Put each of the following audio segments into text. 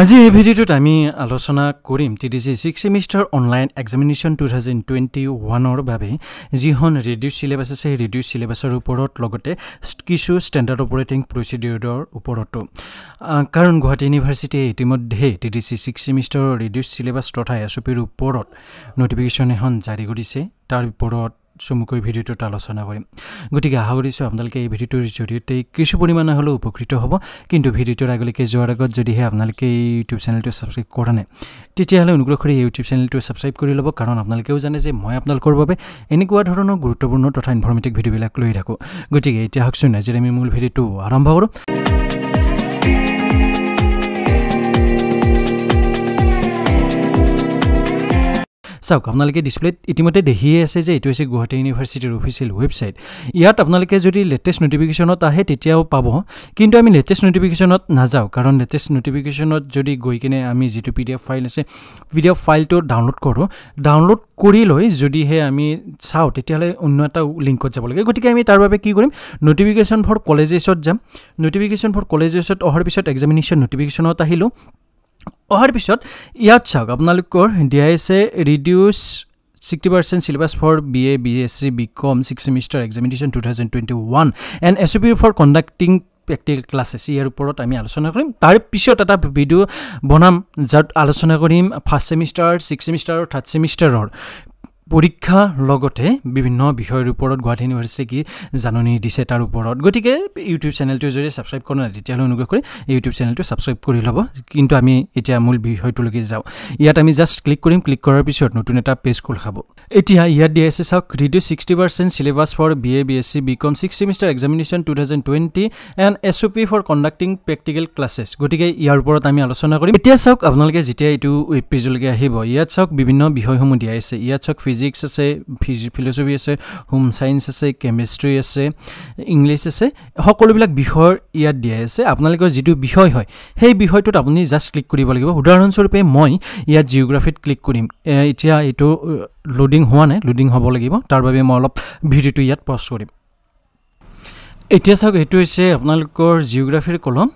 আজি এই ভিডিঅ'টোত আমি আলোচনা কৰিম T D C six semester online examination two thousand twenty ওৱানৰ বাবে যিখন ৰেডিঅ' চিলেবাছ আছে সেই ৰেডিঅ' চিলেবাছৰ ওপৰত লগতে কিছু ষ্টেণ্ডাৰ্ড অপাৰেটিং প্ৰচিডিঅৰৰ ওপৰতো কাৰণ গুৱাহাটী ইউনিভাৰ্চিটিয়ে ইতিমধ্যে টি ডি চি ছিক্স ছেমিষ্টাৰৰ ৰেডিঅ' চিলেবাছ তথা এছ অ' পিৰ ওপৰত নটিফিকেশ্যন এখন জাৰি কৰিছে তাৰ ওপৰত চমুকৈ ভিডিঅ'টোত আলোচনা কৰিম গতিকে আশা কৰিছোঁ আপোনালোকে এই ভিডিঅ'টোৰ জৰিয়তে কিছু পৰিমাণে হ'লেও উপকৃত হ'ব কিন্তু ভিডিঅ'টোৰ আগলৈকে যোৱাৰ আগত যদিহে আপোনালোকে এই ইউটিউব চেনেলটো ছাবস্ক্ৰাইব কৰা নাই তেতিয়াহ'লে অনুগ্ৰহ কৰি ইউটিউব চেনেলটো ছাবস্ক্ৰাইব কৰি ল'ব কাৰণ আপোনালোকেও জানে যে মই আপোনালোকৰ বাবে এনেকুৱা ধৰণৰ গুৰুত্বপূৰ্ণ তথা ইনফৰ্মেটিভ ভিডিঅ'বিলাক লৈ থাকোঁ গতিকে এতিয়া হওকচোন আজিৰ আমি মূল ভিডিঅ'টো আৰম্ভ কৰোঁ চাওক আপোনালোকে ডিছপ্লেত ইতিমধ্যে দেখিয়ে আছে যে এইটো হৈছে গুৱাহাটী ইউনিভাৰ্চিটিৰ অফিচিয়েল ৱেবছাইট ইয়াত আপোনালোকে যদি লেটেষ্ট নটিফিকেশ্যনত আহে তেতিয়াও পাব কিন্তু আমি লেটেষ্ট নটিফিকেশ্যনত নাযাওঁ কাৰণ লেটেষ্ট নটিফিকেশ্যনত যদি গৈ কিনে আমি যিটো পি ডি এফ ফাইল আছে পি ডি এফ ফাইলটো ডাউনলোড কৰোঁ ডাউনলোড কৰি লৈ যদিহে আমি চাওঁ তেতিয়াহ'লে অন্য এটা লিংকত যাব লাগে গতিকে আমি তাৰ বাবে কি কৰিম নটিফিকেশ্যন ফৰ কলেজেছত যাম নটিফিকেশ্যন ফৰ কলেজেছত অহাৰ পিছত এক্সামিনেশ্যন নটিফিকেশ্যনত আহিলোঁ অহাৰ পিছত ইয়াত চাওক আপোনালোকৰ I S A reduced sixty percent syllabus for B A B S C B com six semester examination two thousand twenty one and S O' P for conducting practical classes ইয়াৰ ওপৰত আমি আলোচনা কৰিম তাৰ পিছত এটা ভিডিঅ' বনাম যাত আলোচনা কৰিম ফাৰ্ষ্ট ছেমিষ্টাৰ ছিক্স ছেমিষ্টাৰ আৰু থাৰ্ড ছেমিষ্টাৰৰ পৰীক্ষা লগতে বিভিন্ন বিষয়ৰ ওপৰত গুৱাহাটী ইউনিভাৰ্চিটি কি জাননী দিছে তাৰ ওপৰত গতিকে ইউটিউব চেনেলটোৰ যদি ছাবস্ক্ৰাইব কৰা নাই তেতিয়াহ'লে অনুগ্ৰহ কৰি ইউটিউব চেনেলটো ছাবস্ক্ৰাইব কৰি ল'ব কিন্তু আমি এতিয়া মূল বিষয়টোলৈকে যাওঁ ইয়াত আমি জাষ্ট ক্লিক কৰিম ক্লিক কৰাৰ পিছত নতুন এটা পেজ খোল খাব এতিয়া ইয়াত দিয়া আছে চাওক reduce sixty percent syllabus for B A B S C B com six semester examination two thousand twenty and S O' P for conducting practical classes গতিকে ইয়াৰ ওপৰত আমি আলোচনা কৰিম এতিয়া চাওক আপোনালোকে যেতিয়া এইটো ৱেব পেজলৈকে আহিব ইয়াত চাওক বিভিন্ন বিষয়সমূহ দিয়াই আছে ইয়াত চাওক ফিজ ফিজিক্স আছে ফিলচফি আছে হোম ছায়েন্স আছে কেমেষ্ট্ৰি আছে ইংলিছ আছে সকলোবিলাক বিষয়ৰ ইয়াত দিয়াই আছে আপোনালোকৰ যিটো বিষয় হয় সেই বিষয়টোত আপুনি জাষ্ট ক্লিক কৰিব লাগিব উদাহৰণস্বৰূপে মই ইয়াত জিঅ'গ্ৰাফিত ক্লিক কৰিম এতিয়া এইটো লোডিং হোৱা নাই লোডিং হ'ব লাগিব তাৰ বাবে মই অলপ ভিডিঅ'টো ইয়াত পষ্ট কৰিম এতিয়া চাওক এইটো হৈছে আপোনালোকৰ জিঅ'গ্ৰাফিৰ কলম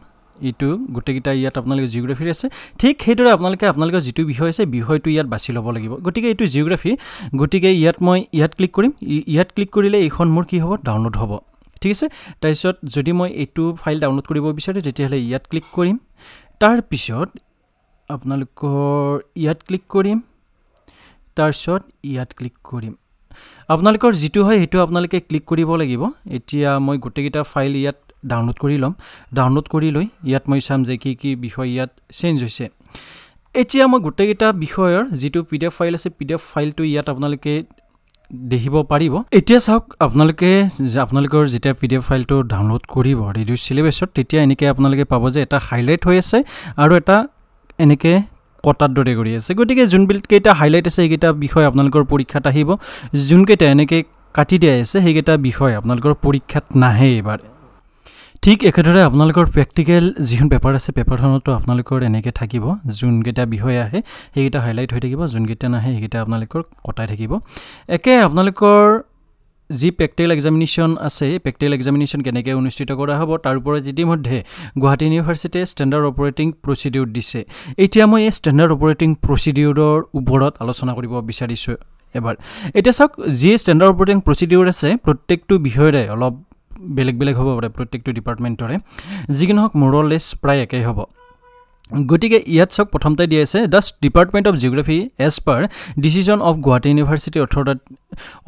এইটো গোটেইকেইটা ইয়াত আপোনালোকে জিঅ'গ্ৰাফিৰ আছে ঠিক সেইদৰে আপোনালোকে আপোনালোকৰ যিটো বিষয় আছে বিষয়টো ইয়াত বাছি ল'ব লাগিব গতিকে এইটো জিঅ'গ্ৰাফি গতিকে ইয়াত মই ইয়াত ক্লিক কৰিম ইয়াত ক্লিক কৰিলে এইখন মোৰ কি হ'ব ডাউনলোড হ'ব ঠিক আছে তাৰপিছত যদি মই এইটো ফাইল ডাউনলোড কৰিব বিচাৰোঁ তেতিয়াহ'লে ইয়াত ক্লিক কৰিম তাৰপিছত আপোনালোকৰ ইয়াত ক্লিক কৰিম তাৰপিছত ইয়াত ক্লিক কৰিম আপোনালোকৰ যিটো হয় সেইটো আপোনালোকে ক্লিক কৰিব লাগিব এতিয়া মই গোটেইকেইটা ফাইল ইয়াত ডাউনলোড কৰি ল'ম ডাউনলোড কৰি লৈ ইয়াত মই চাম যে কি কি বিষয় ইয়াত চেঞ্জ হৈছে এতিয়া মই গোটেইকেইটা বিষয়ৰ যিটো পি ডি এফ ফাইল আছে পি ডি এফ ফাইলটো ইয়াত আপোনালোকে দেখিব পাৰিব এতিয়া চাওক আপোনালোকে আপোনালোকৰ যেতিয়া পি ডি এফ ফাইলটো ডাউনলোড কৰিব ৰেডিঅ' চিলেবাছত তেতিয়া এনেকৈ আপোনালোকে পাব যে এটা হাইলাইট হৈ আছে আৰু এটা এনেকৈ কটাৰ দৰে কৰি আছে গতিকে যোনবিলাকেইটা হাইলাইট আছে সেইকেইটা বিষয় আপোনালোকৰ পৰীক্ষাত আহিব যোনকেইটা এনেকৈ কাটি দিয়াই আছে সেইকেইটা বিষয় আপোনালোকৰ পৰীক্ষাত নাহে এইবাৰ ঠিক একেদৰে আপোনালোকৰ প্ৰেক্টিকেল যিখন পেপাৰ আছে পেপাৰখনতো আপোনালোকৰ এনেকৈ থাকিব যোনকেইটা বিষয় আহে সেইকেইটা হাইলাইট হৈ থাকিব যোনকেইটা নাহে সেইকেইটা আপোনালোকৰ কটাই থাকিব একে আপোনালোকৰ যি প্ৰেক্টিকেল এক্সামিনেশ্যন আছে প্ৰেক্টিকেল এক্সামিনেশ্যন কেনেকৈ অনুষ্ঠিত কৰা হ'ব তাৰ ওপৰত ইতিমধ্যে গুৱাহাটী ইউনিভাৰ্চিটিয়ে ষ্টেণ্ডাৰ্ড অপাৰেটিং প্ৰচিডিউৰ দিছে এতিয়া মই এই ষ্টেণ্ডাৰ্ড অপাৰেটিং প্ৰচিডিউৰৰ ওপৰত আলোচনা কৰিব বিচাৰিছোঁ এবাৰ এতিয়া চাওক যি ষ্টেণ্ডাৰ্ড অপাৰেটিং প্ৰচিডিউৰ আছে প্ৰত্যেকটো বিষয়ৰে অলপ বেলেগ বেলেগ হ'ব পাৰে প্ৰত্যেকটো ডিপাৰ্টমেণ্টৰে যি কি নহওক মোৰলেছ প্ৰায় একেই হ'ব গতিকে ইয়াত চাওক প্ৰথমতে দিয়া আছে the department of geography as per decision of Guwahati university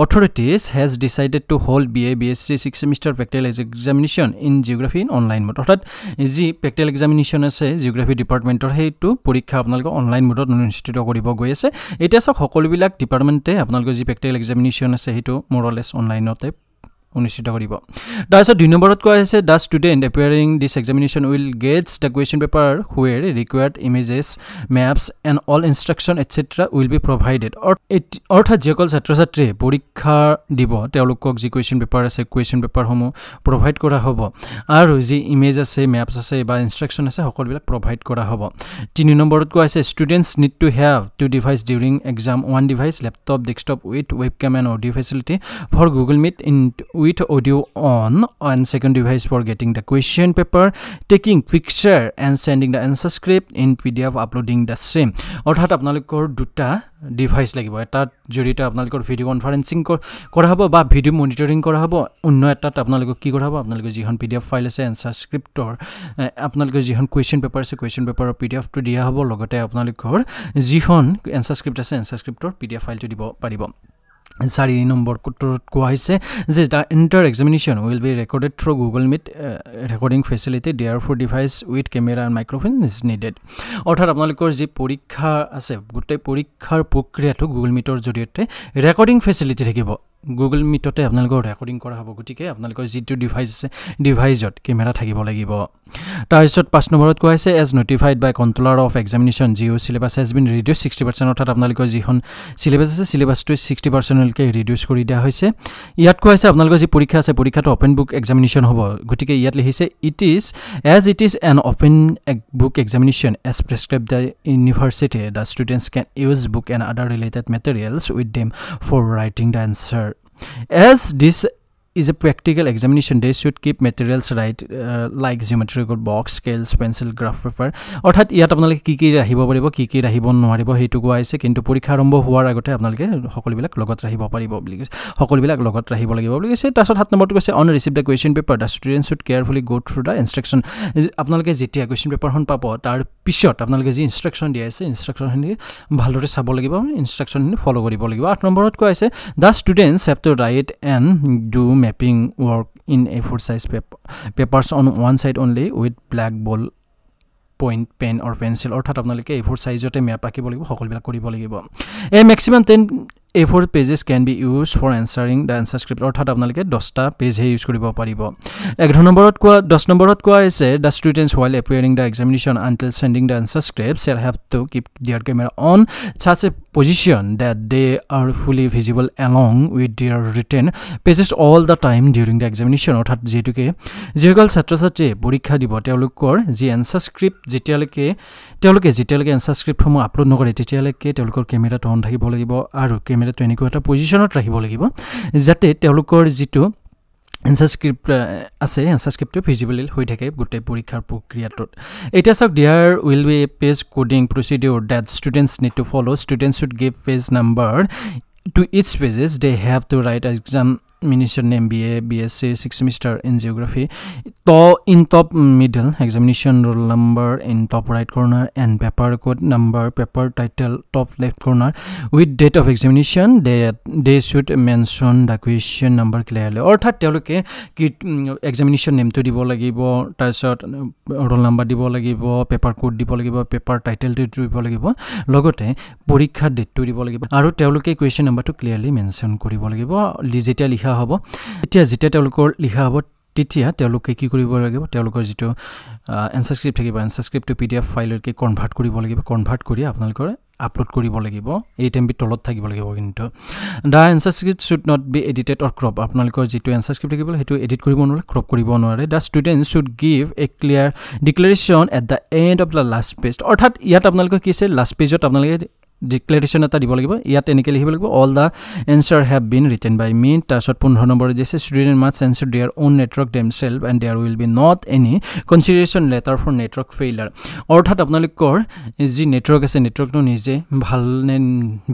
authorities has decided to hold B A B S C six semester practical examination in geography in online mode অৰ্থাৎ যি প্ৰেক্টিকেল এক্সামিনেশ্যন আছে জিঅ'গ্ৰাফী ডিপাৰ্টমেণ্টৰ সেইটো পৰীক্ষা আপোনালোকে online মোডত অনুষ্ঠিত কৰিব গৈ আছে এতিয়া চাওক সকলোবিলাক ডিপাৰ্টমেণ্টে আপোনালোকে যি প্ৰেক্টিকেল এক্সামিনেশ্যন আছে সেইটো মোৰলেছ অনলাইনতে অনুষ্ঠিত কৰিব তাৰপিছত দুই নম্বৰত কোৱা হৈছে the student appearing this examination will gets the question paper where required images maps and all instruction etcetera will be provided অৰ্থাৎ যিসকল ছাত্ৰ ছাত্ৰীয়ে পৰীক্ষা দিব তেওঁলোকক যি কুৱেশ্যন পেপাৰ আছে কুৱেশ্যন পেপাৰসমূহ প্ৰভাইড কৰা হ'ব আৰু যি ইমেজ আছে মেপছ আছে বা ইনষ্ট্ৰাকশ্যন আছে সকলোবিলাক প্ৰভাইড কৰা হ'ব তিনি নম্বৰত কোৱা হৈছে students need to have two device during exam one device laptop desktop with web cam and audio' facility for Google Meet in with audio' on and second device for getting the question paper taking picture and sending the answer script in P D F uploading the same অৰ্থাৎ আপোনালোকৰ দুটা device লাগিব এটাত জৰিয়তে আপোনালোকৰ video' conferencing কৰা হ'ব বা ভিডিঅ' মনিটৰিং কৰা হ'ব অন্য এটাত আপোনালোকক কি কৰা হ'ব আপোনালোকে যিখন পি ডি এফ ফাইল আছে এনচাৰ স্ক্ৰিপ্টৰ আপোনালোকে যিখন কুৱেশ্যন পেপাৰ আছে কুৱেশ্যন পেপাৰৰ পি ডি এফটো দিয়া হ'ব লগতে আপোনালোকৰ যিখন এনচাৰ স্ক্ৰিপ্ট আছে এনচাৰ স্ক্ৰিপ্টৰ পি ডি এফ ফাইলটো দিব পাৰিব চাৰি নম্বৰ নম্বৰটোত কোৱা হৈছে যে the entire examination will be recorded through Google Meet recording facility therefore device with camera and microphone is needed অৰ্থাৎ আপোনালোকৰ যি পৰীক্ষা আছে গোটেই পৰীক্ষাৰ প্ৰক্ৰিয়াটো গুগল মিটৰ জৰিয়তে ৰেকৰ্ডিং ফেচিলিটি থাকিব গুগল মিটতে আপোনালোকৰ ৰেকৰ্ডিং কৰা হ'ব গতিকে আপোনালোকৰ যিটো ডিভাইচ আছে ডিভাইচত কেমেৰা থাকিব লাগিব তাৰপিছত পাঁচ নম্বৰত কোৱা হৈছে as notified by controller of examination G O' syllabus has been reduced sixty percent অৰ্থাৎ আপোনালোকৰ যিখন চিলেবাছ আছে চিলেবাছটো ছিক্সটি পাৰ্চেণ্টলৈকে ৰিডিউচ কৰি দিয়া হৈছে ইয়াত কোৱা হৈছে আপোনালোকৰ যি পৰীক্ষা আছে পৰীক্ষাটো অপেন বুক এক্সামিনেশ্যন হ'ব গতিকে ইয়াত লিখিছে it is as it is an open book examination as prescribe the university the students can use book and other related materials with them for writing the answer as this is a practical examination they should keep materials right uh, like geometrical box scales pencil graph paper অৰ্থাৎ ইয়াত আপোনালোকে কি কি ৰাখিব পাৰিব কি কি ৰাখিব নোৱাৰিব সেইটো কোৱা হৈছে কিন্তু পৰীক্ষা আৰম্ভ হোৱাৰ আগতে আপোনালোকে সকলোবিলাক লগত ৰাখিব পাৰিব বুলি কৈছে সকলোবিলাক লগত ৰাখিব লাগিব বুলি কৈছে তাৰপিছত সাত নম্বৰটো কৈছে on receive the question paper the student should carefully go' through the instruction আপোনালোকে যেতিয়া কুৱেশ্যন পেপাৰখন পাব তাৰ পিছত আপোনালোকে যি ইনষ্ট্ৰাকশ্যন দিয়া আছে ইনষ্ট্ৰাকশ্যনখিনি ভালদৰে চাব লাগিব ইনষ্ট্ৰাকশ্যনখিনি ফ'ল' কৰিব লাগিব আঠ নম্বৰত কোৱা হৈছে the students have to write and do mapping work in a four size paper papers on one side only with black ball point pen or pencil অৰ্থাৎ আপোনালোকে এই ফোৰ চাইজতে মেপ আঁকিব লাগিব সকলোবিলাক কৰিব লাগিব এই maximum ten A four pages can be use for answering the answer script অৰ্থাৎ আপোনালোকে দহটা পেজহে ইউজ কৰিব পাৰিব এঘাৰ নম্বৰত কোৱা দহ নম্বৰত কোৱা হৈছে the students while appearing the examination until sending the answer script shall have to keep their camera on such a position that they are fully visible along with their written pages all the time during the examination অৰ্থাৎ যিহেতুকে যিসকল ছাত্ৰ ছাত্ৰীয়ে পৰীক্ষা দিব তেওঁলোকৰ যি answer script যেতিয়ালৈকে তেওঁলোকে যেতিয়ালৈকে এনচাৰ স্ক্ৰিপ্টসমূহ আপলোড নকৰে তেতিয়ালৈকে তেওঁলোকৰ কেমেৰাটো অন থাকিব লাগিব আৰু কেমেৰা এটা তেনেকুৱা এটা পজিশ্যনত ৰাখিব লাগিব যাতে তেওঁলোকৰ যিটো এনচাৰস্ক্ৰিপ্ট আছে এনচাৰস্ক্ৰিপ্টটো ভিজিবল হৈ থাকে গোটেই পৰীক্ষাৰ প্ৰক্ৰিয়াটোত এতিয়া চাওক there will be a page coding procedure that students need to follow' students should give page number to its pages they have to write exam minister name B A B S C six semester in geography to' in top middle examination roll number in top right corner and paper code number paper title top left corner with date of examination they they should mention the question number clearly অৰ্থাৎ তেওঁলোকে কি examination নেমটো দিব লাগিব তাৰপিছত roll number দিব লাগিব paper code দিব লাগিব পেপাৰ টাইটেলটো দিব লাগিব লগতে পৰীক্ষাৰ ডেটটো দিব লাগিব আৰু তেওঁলোকে কুৱেশ্যন নম্বৰটো ক্লিয়াৰলি মেনশ্যন কৰিব লাগিব যেতিয়া লিখা লিখা হ'ব এতিয়া যেতিয়া তেওঁলোকৰ লিখা হ'ব তেতিয়া তেওঁলোকে কি কৰিব লাগিব তেওঁলোকৰ যিটো এনচাৰস্ক্ৰিপ্ট থাকিব এনচাৰস্ক্ৰিপ্টটো পি ডি এফ ফাইললৈকে কনভাৰ্ট কৰিব লাগিব কনভাৰ্ট কৰি আপোনালোকৰ আপলোড কৰিব লাগিব এই বি তলত থাকিব লাগিব কিন্তু the answer script should not be edited or crop আপোনালোকৰ যিটো এনচাৰস্ক্ৰিপ্ট থাকিব সেইটো এডিট কৰিব নোৱাৰে ক্ৰপ কৰিব নোৱাৰে the student should give a clear declaration at the end of the last page অৰ্থাৎ ইয়াত আপোনালোকে কি আছে লাষ্ট পেজত আপোনালোকে ডিক্লেৰেশ্যন এটা দিব লাগিব ইয়াত এনেকৈ লিখিব লাগিব all the answer have been written by me তাৰপিছত পোন্ধৰ নম্বৰ আছে student must answer their on network them self and there will be not any consideration later for network failure অৰ্থাৎ আপোনালোকৰ যি নেটৱৰ্ক আছে নেটৱৰ্কটো নিজে ভাল নে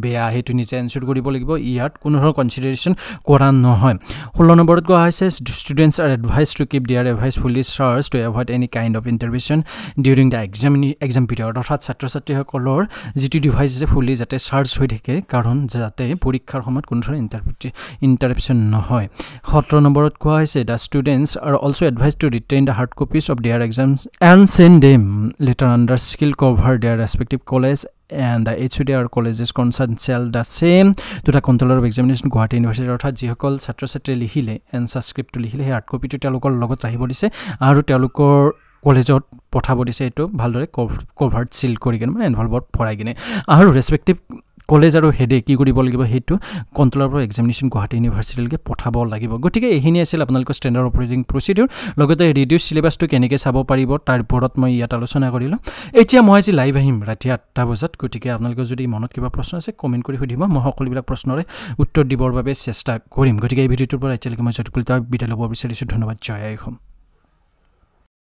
বেয়া সেইটো নিজে এনচাৰ কৰিব লাগিব ইয়াত কোনো ধৰণৰ কনচিডাৰেশ্যন কৰা নহয় ষোল্ল নম্বৰত কোৱা হৈছে students are advised to keep their device fully charged to avoid any kind of interruption during the examine exam period অৰ্থাৎ ছাত্ৰ ছাত্ৰীসকলৰ যিটো ডিভাইচ আছে বুলি যাতে চাৰ্জ হৈ থাকে কাৰণ যাতে পৰীক্ষাৰ সময়ত কোনো ধৰণৰ ইণ্টাৰপ্ৰিট ইণ্টাৰপশ্যন নহয় সোতৰ নম্বৰত কোৱা হৈছে the students are also' advised to retain the hard copies of their exams and send them later under স্কিল cover their respective college and the H D R colleges concerned shall the same to the control of examination Guwahati university অৰ্থাৎ যিসকল ছাত্ৰ ছাত্ৰীয়ে লিখিলে and স্ক্ৰিপ্টটো লিখিলে সেই hard কপিটো তেওঁলোকৰ লগত ৰাখিব দিছে আৰু তেওঁলোকৰ কলেজত পঠাব দিছে এইটো ভালদৰে কভাৰ্ড চিল কৰি কিনে মানে এনভলভত ভৰাই কিনে আৰু ৰেচপেক্টিভ কলেজ আৰু হেডে কি কৰিব লাগিব সেইটো কণ্ট্ৰলৰ পৰা এক্সামিনেশ্যন গুৱাহাটী ইউনিভাৰ্চিটিলৈকে পঠাব লাগিব গতিকে এইখিনি আছিল আপোনালোকৰ ষ্টেণ্ডাৰ্ড অপৰেটিং প্ৰচিডিউৰ লগতে ৰিডিউচ চিলেবাছটো কেনেকৈ চাব পাৰিব তাৰ ওপৰত মই ইয়াত আলোচনা কৰিলোঁ এতিয়া মই আজি লাইভ আহিম ৰাতি আঠটা বজাত গতিকে আপোনালোকৰ যদি মনত কিবা প্ৰশ্ন আছে কমেণ্ট কৰি সুধিব মই সকলোবিলাক প্ৰশ্নৰে উত্তৰ দিবৰ বাবে চেষ্টা কৰিম গতিকে এই ভিডিঅ'টোৰ পৰা এতিয়ালৈকে মই জটপুলিত বিদায় ল'ব বিচাৰিছোঁ ধন্যবাদ জয় আইসম